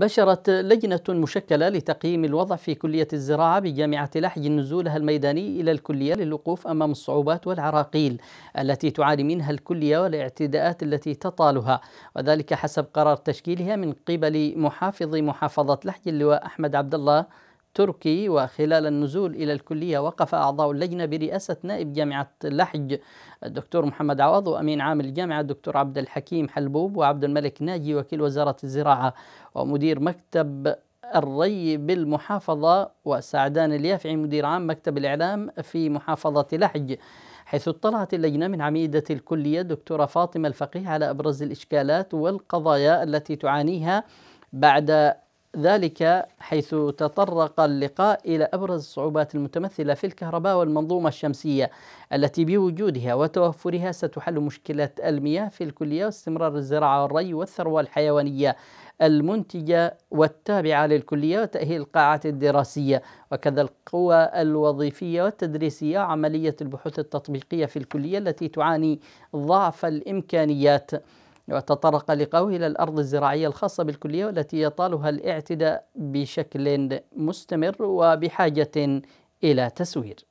بشرت لجنة مشكلة لتقييم الوضع في كلية الزراعة بجامعة لحج نزولها الميداني إلى الكلية للوقوف أمام الصعوبات والعراقيل التي تعاني منها الكلية والاعتداءات التي تطالها وذلك حسب قرار تشكيلها من قبل محافظ محافظة لحج اللواء أحمد عبد الله التركي وخلال النزول إلى الكلية وقف أعضاء اللجنة برئاسة نائب جامعة لحج الدكتور محمد عوض وأمين عام الجامعة الدكتور عبد الحكيم حلبوب وعبد الملك ناجي وكيل وزارة الزراعة ومدير مكتب الري بالمحافظة وسعدان اليافعي مدير عام مكتب الإعلام في محافظة لحج حيث اطلعت اللجنة من عميدة الكلية دكتورة فاطمة الفقيه على أبرز الإشكالات والقضايا التي تعانيها بعد ذلك حيث تطرق اللقاء إلى أبرز الصعوبات المتمثلة في الكهرباء والمنظومة الشمسية التي بوجودها وتوفرها ستحل مشكلة المياه في الكلية واستمرار الزراعة والري والثروة الحيوانية المنتجة والتابعة للكلية وتأهيل القاعات الدراسية وكذا القوى الوظيفية والتدريسية عملية البحوث التطبيقية في الكلية التي تعاني ضعف الإمكانيات وتطرق لقوه إلى الأرض الزراعية الخاصة بالكلية والتي يطالها الاعتداء بشكل مستمر وبحاجة إلى تسوير